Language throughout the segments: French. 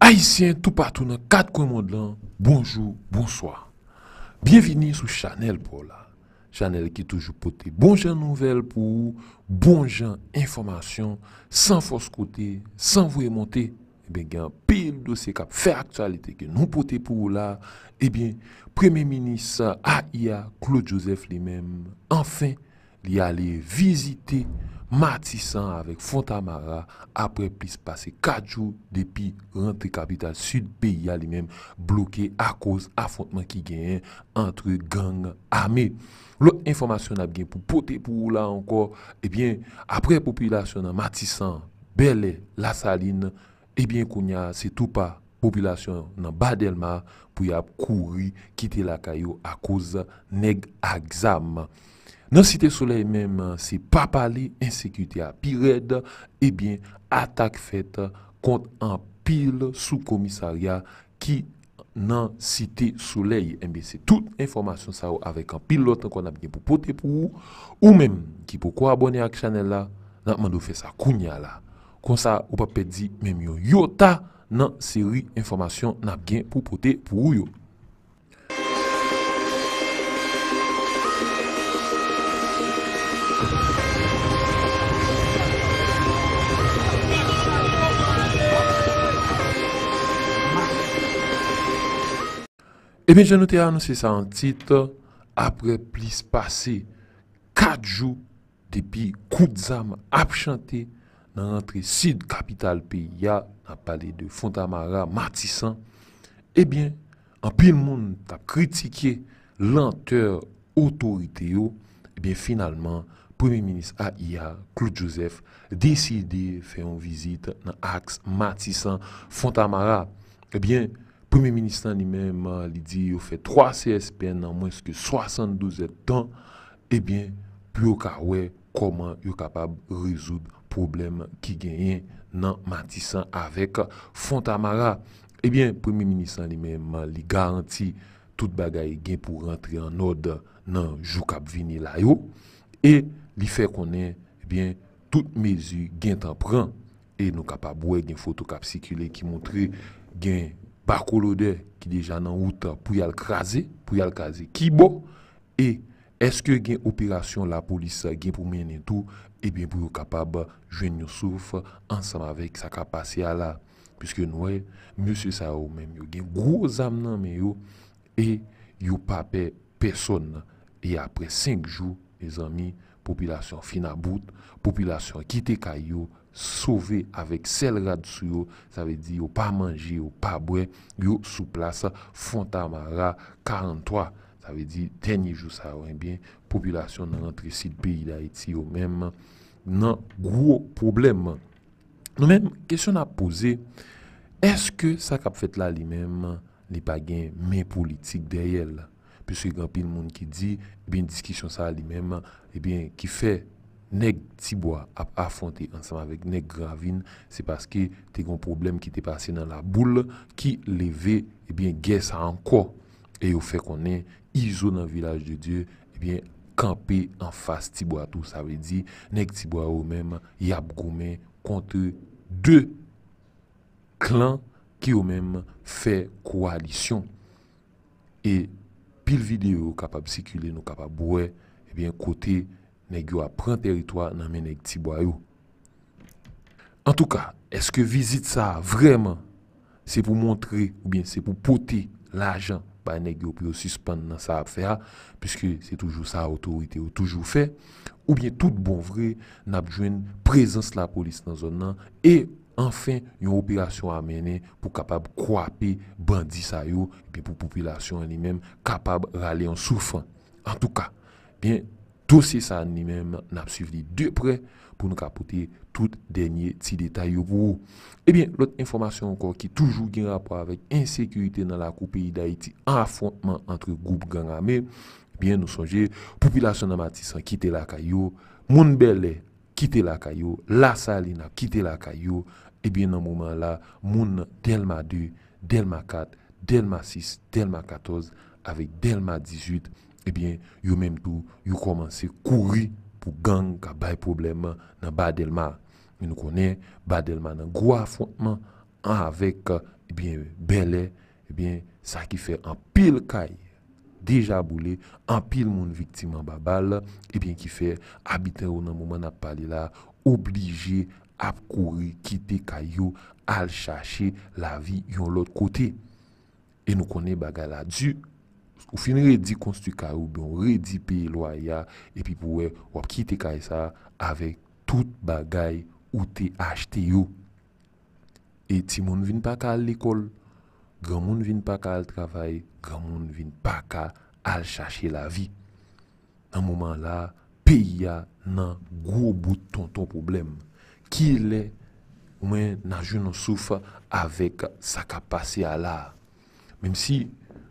Haïtiens tout partout dans quatre coins monde bonjour, bonsoir. Bienvenue sur Chanel pour là. Chanel qui toujours poté Bonjour nouvelles pour bon gens information sans force côté, sans vous monter. Eh bien, il y a un pile dossier qui fait actualité que nous poté pour là. Eh bien, Premier ministre AIA Claude Joseph lui-même, enfin, il est allé visiter Matisan avek Fontamara apre plis pase 4 jou depi rentre kapital sud peyi alimem bloke a koz afontman ki gen entre gang ame. Lo informasyon ap gen pou pote pou ou la ankor, eh apre populasyon nan Matisan, Belè, La Saline, ebyen eh konya se tou pa populasyon nan Badelma pou yap kouri kite la kayo a koz neg a gzam. Nan site souley menm se pa pale insekwite a pi red, ebyen eh atak fet kont an pil sou komisarya ki nan site souley. Mbese eh tout informasyon sa ou avek an pil lotan kon ap gen pou pote pou ou, ou menm ki pou kwa abone ak chanel la, nan mandou fe sa kounya la. Kon sa ou pa pedi menm yo yota nan seri informasyon nap gen pou pote pou ou yo. Eh je nous ça, annoncé ça en titre. Après plus quatre 4 jours depuis de zam dans a nan capitale pays dans a palais de Fontamara Matisan eh bien en monde monde critiqué critiqué lenteur Eh bien, finalement, le Premier Ministre AIA, Claude Joseph de faire une visite dans l'axe matissan Fontamara Eh bien, Premye ministran li menman li di yo fe 3 CSPN nan mwenske 72 etan, ebyen, pyo ka wey, koman yo kapab rezoud problem ki genyen nan matisan avek. Fontamara, ebyen, eh premye ministran li menman euh, li garanti tout bagay geny pou rentre an od nan jou kap vini la yo, e li fe konen, ebyen, eh tout mezi geny tanpren, e nou kapab wey geny fotokap sikile ki montre geny. par qui déjà en route pour y aller craser, pour y aller qui Kibo et est-ce que une opération la police gain pour mener tout et eh bien pour capable joindre nous ensemble avec sa capacité là puisque nous eh, monsieur ça même yo gain gros âme nan mais yo et yo pas personne et après cinq jours les amis population fin à bout population quitte caillou Sove avèk sel rad sou yo, sa vè di yo pa manji, yo pa bwen, yo sou plasa, fonta ma ra, 43, sa vè di, tenye jou sa wè, ebyen, populasyon nan antre si l peyi la eti yo mèm nan gwo problem. Nou mèm, kesyon ap pose, eske sa kap fèt la li mèm, li pa gen mè politik deyèl? Pè se ygan pi l moun ki di, ebyen, eh diskisyon sa li mèm, ebyen, eh ki fè? nèg Tibois a affronté ensemble avec nèg Gravine, c'est parce que t'es un problème qui t'est passé dans la boule qui levé et eh bien guerre ça encore et au fait qu'on est iso dans le village de Dieu et eh bien camper en face Tibois tout ça veut dire nèg Tibois au même y a contre deux clans qui ont même fait coalition et pile vidéo capable circuler nous capable ouais et eh bien côté nèg yo territoire dans En tout cas, est-ce que visite ça vraiment c'est pour montrer ou bien c'est pour poter l'argent par nèg yo pour suspendre dans ça affaire puisque c'est toujours ça autorité ou toujours fait ou bien tout bon vrai n'a la présence la police dans zone là et enfin une opération à mener pour capable croiser bandit ça yo et pour population elle-même capable râler en souffrant. En tout cas, bien dossier ça nous même n'a suivi de près pour nous capoter tout dernier petit détail pour vous. Eh bien, l'autre information encore qui toujours en rapport avec insécurité dans la coupe pays d'Haïti, affrontement entre groupes gang armés, eh bien nous songer population dans Matissan quitter la caillou, moun qui quitter la caillou, la Salina quitté la caillou, eh bien dans moment là, moun Delma 2, Delma 4, Delma 6, Delma 14 avec Delma 18 et eh bien, ils même tout, you commencé à courir pour gang qui a problème dans Badelma. Nous connaissons Badelma un gros affrontement avec eh bien Belé, eh bien ça qui fait un pile caille déjà boulé, en pile monde victime en babal et eh bien qui fait habitant au moment n'a pas là obligé à courir quitter caillou à chercher la vie de l'autre côté et nous connaissons bagala Dieu. Ou fin redi konstitu ka ou, beyon redi pey lo a ya, epi pou we wap kite kay e sa, avek tout bagay ou te achte yo. E ti moun vin pa ka al ekol, gran moun vin pa ka al travay, gran moun vin pa ka al chache la vi. Nan mouman la, pey ya nan gro bout ton ton problem. Ki le, ou men nanjou nou soufa, avek sa kapase a la. Mem si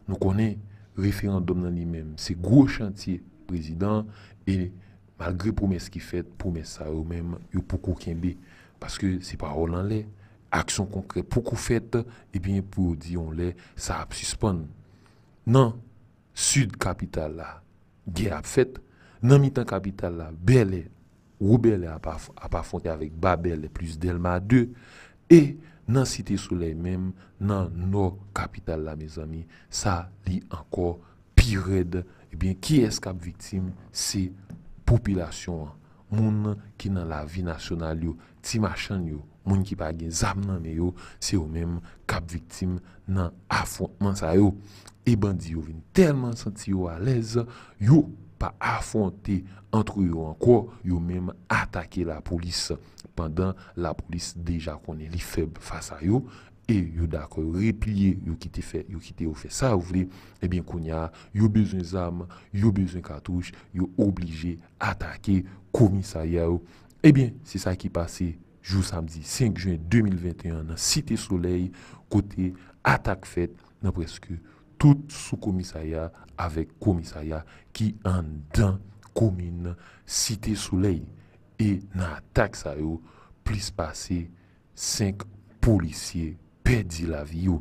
nou konen, référendum dans lui-même. C'est gros chantier, président, et malgré promesse qui fait, promesse ça eux-mêmes, ils pour Parce que c'est paroles en l'air, action concrète, beaucoup fait, et eh bien pour dire on l'est, ça a suspendre. Non, sud capitale là, guerre a fait, non Mitan capitale là, belle, Roubelle a pas, a avec Babel plus Delma 2, et nan Siti Soulei menm nan nou kapital la mezan mi, sa li ankor pi red. E eh bin, ki eskap viktim se popilasyon an, moun ki nan la vi nasyonal yo, ti machan yo, moun ki bagen zam nan me yo, se yo menm kap viktim nan afon. Man sa yo, e bandi yo vin telman santi yo alez, yo! pas affronter entre eux encore, ils ont même attaqué la police pendant la police déjà qu'on est faibles face à eux et ont d'accord replié yo qui fait yo qui fait ça vous voulez et eh bien qu'on y a besoin d'armes yo besoin cartouches yo obligé attaquer commissariat et eh bien c'est ça qui passé jour samedi 5 juin 2021 dans cité soleil côté attaque faite dans presque Tout sou komisaya avek komisaya ki an dan komine site souley. E nan atak sa yo plis pase 5 polisye perdi la vi yo.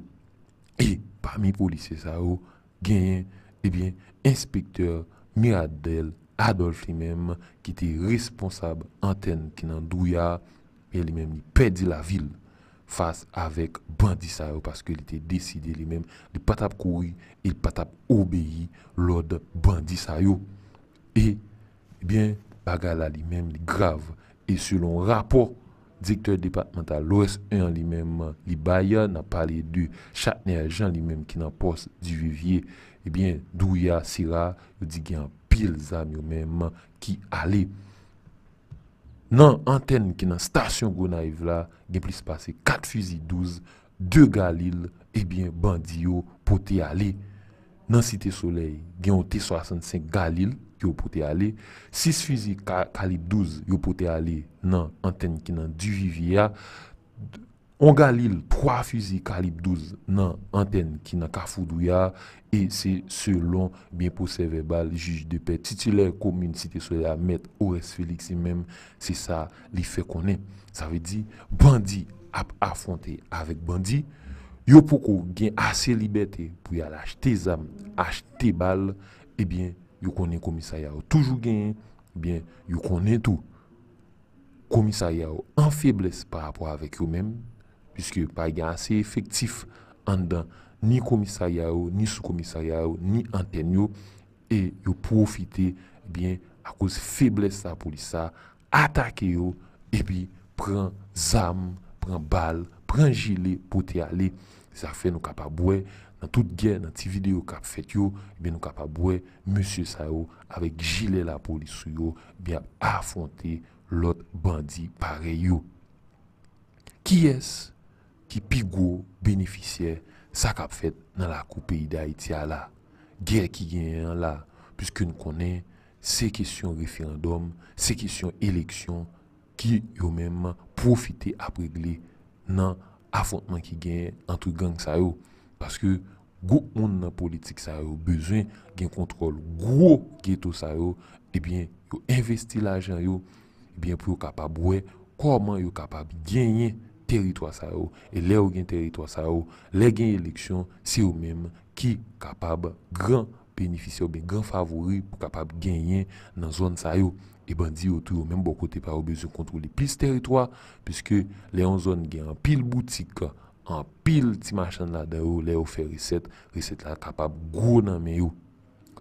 E pami polisye sa yo genye ebyen inspektor Miradel Adolfi menm ki te responsab anten ki nan douya. E li menm ni perdi la vil. face avec bandit parce qu'il était décidé lui-même de pas tap courir, il pas obéir l'ordre bandit ça Et bien bagala lui-même grave et selon rapport directeur départemental l'OS1 lui-même li Bayer n'a parlé de Chatner Jean lui-même qui n'a poste du vivier et bien Douya Sira dit qu'il y a pile zam même qui allait est qui la station Gonaïve, il y a plus de 4 fusils 12, 2 galil, pour eh bandi dans la la cité soleil, y y un T-65 galil qui est aller. 6 fusils 12 yo aller dans l'antenne qui est dans Duvivia, on Galil, trois fusils calibre 12 dans antenne qui n'a qu'à Kafoudouya et c'est selon bien procès verbal juge de paix titulaire commune cité soleil maître OS Félix même c'est ça l'effet fait connait ça veut dire bandit a affronté avec bandit yo poko gain assez liberté pour aller acheter armes, acheter balles et eh bien yo connaît commissariat toujours gain eh bien yo connaît tout commissariat en faiblesse par rapport avec eux-mêmes Piske pa gen ase efektif an dan ni komisa ya yo, ni sou komisa ya yo, ni anten yo. E yo profite eh a kouz febles sa polisa, atake yo, epi pren zam, pren bal, pren jile pou te ale. Se sa fe nou kapabwe, nan tout gen, nan ti video kapfet yo, eh ben nou kapabwe, monsie sa yo, avek eh jile la polisa yo, ben a afonte lot bandi pare yo. Ki es? ki pi gwo beneficer sa kap fet nan la koupi idayitya la. Gel ki genyen la. Piske nou konen se kesyon referendum, se kesyon eleksyon, ki yo menman profite apregle nan afontman ki genyen antwe gang sa yo. Paske gwo moun nan politik sa yo bezwen gen kontrol gwo geto sa yo, e bien yo investi la ajan yo e bien pou yo kapab we, koman yo kapab genyen territoire ça et les ou territoire ça les gain élection si eux même qui capable grand bénéficiaire bien grand favori pour capable gagner dans zone ça ou. et bandi autour même bon côté pas besoin contrôler plus territoire puisque les en zone gain en pile boutique en pile petit machin là dedans les ou fait recette recette là capable gros dans mais en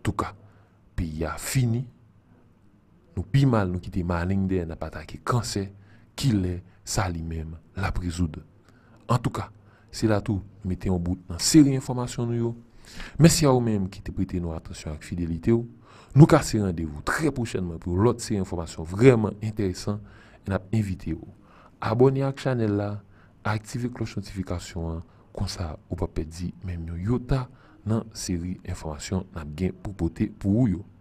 tout cas pays a fini nous pis mal nous quitter maligne n'a pas attaqué cancer qui est ça lui-même la présoude. En tout cas, c'est là tout. Mettez en bout dans série d'informations. Merci à vous-même qui avez prêté notre attention avec fidélité. Nous casser rendez-vous très prochainement pour l'autre série d'informations vraiment intéressantes. Et nous invité abonnez à la chaîne, là, activez la cloche de notification. Hein. Comme ça, vous ne pas perdre même une série dans série d'informations pour vous.